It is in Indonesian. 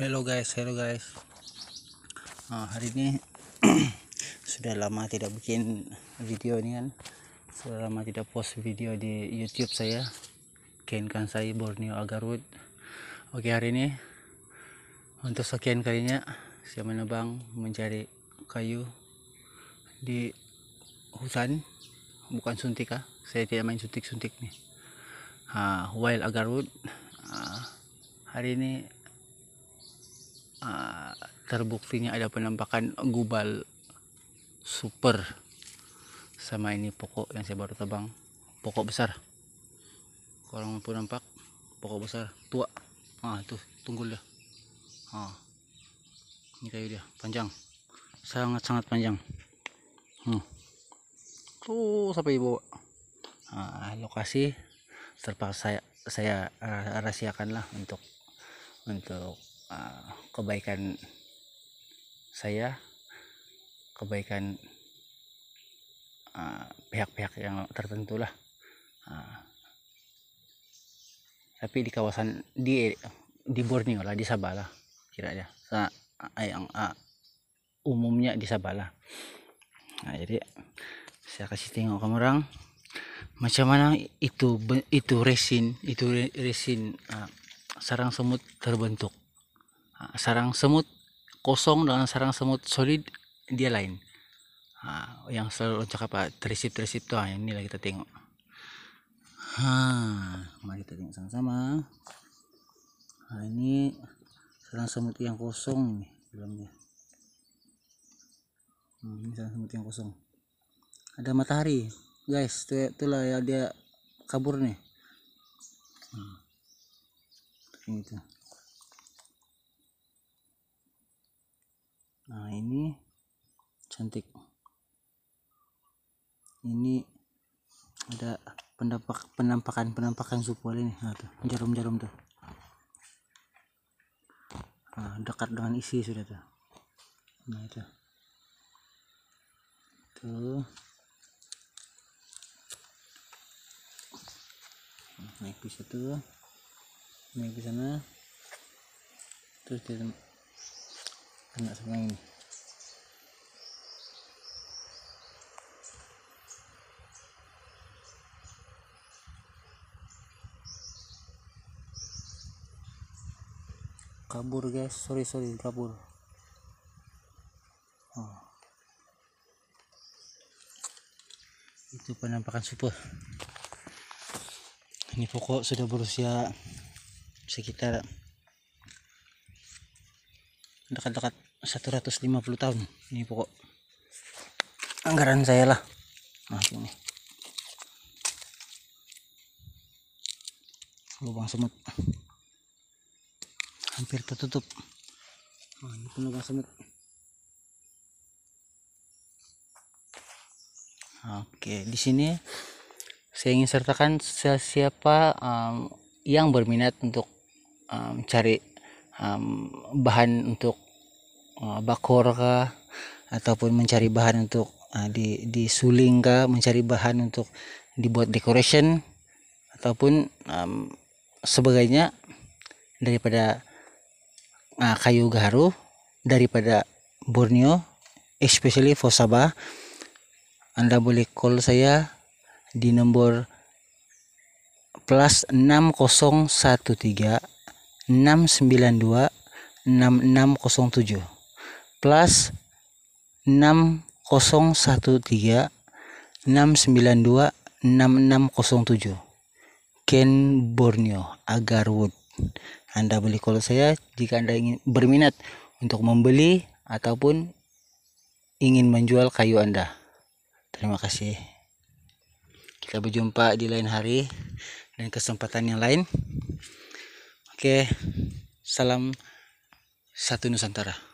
Hello guys, hello guys. Nah, hari ini sudah lama tidak bikin video ini kan. Sudah lama tidak post video di YouTube saya. Ken saya Borneo Agarwood. Oke, hari ini untuk sekian kalinya saya menebang mencari kayu di hutan bukan suntik ah. Saya tidak main suntik-suntik nih. Ah, wild agarwood. Ah, hari ini uh, terbuktinya ada penampakan gubal super sama ini pokok yang saya baru tebang pokok besar kalau mampu nampak pokok besar tua ah itu tunggul dia ah ini kayu dia panjang sangat sangat panjang hmm. tuh sampai ibu ah, lokasi terpaksa saya, saya ah, rahasiakan lah untuk untuk Ah, kebaikan saya kebaikan ah, pihak-pihak uh, pihak -pihak yang tertentu lah uh, tapi di kawasan di di Borneo lah di Sabah kiranya nah, yang uh, umumnya di Sabala nah jadi saya kasih tengok kamu orang macam mana itu itu resin itu resin uh, sarang semut terbentuk Ah, sarang semut kosong dengan sarang semut solid dia lain uh, yang selalu loncak apa terisip terisip tuh ah, ini lagi kita tengok ha, mari kita tengok sama-sama nah, ini sarang semut yang kosong nih dalamnya hmm, ini sarang semut yang kosong ada matahari guys itu itulah ya dia kabur nih hmm. ini tuh nah ini cantik ini ada penampak penampakan penampakan supol ini nah, tuh jarum jarum tuh nah, dekat dengan isi sudah tuh nah itu tuh naik bisa tuh naik ke sana terus dia kena sama ini kabur guys sorry sorry kabur oh. itu penampakan super ini pokok sudah berusia sekitar dekat-dekat 150 tahun ini pokok anggaran saya lah nah ini lubang semut hampir tertutup nah, ini pun lubang semut Oke, di sini saya ingin sertakan siapa um, yang berminat untuk um, cari um, bahan untuk uh, bakor kah ataupun mencari bahan untuk uh, di suling kah mencari bahan untuk dibuat decoration ataupun um, sebagainya daripada uh, kayu garu daripada Borneo especially for Sabah Anda boleh call saya di nomor plus 6013 692 6607 plus 6013 692 6607 Ken Borneo Agarwood Anda beli kalau saya jika Anda ingin berminat untuk membeli ataupun ingin menjual kayu Anda terima kasih kita berjumpa di lain hari dan kesempatan yang lain Oke, salam satu Nusantara.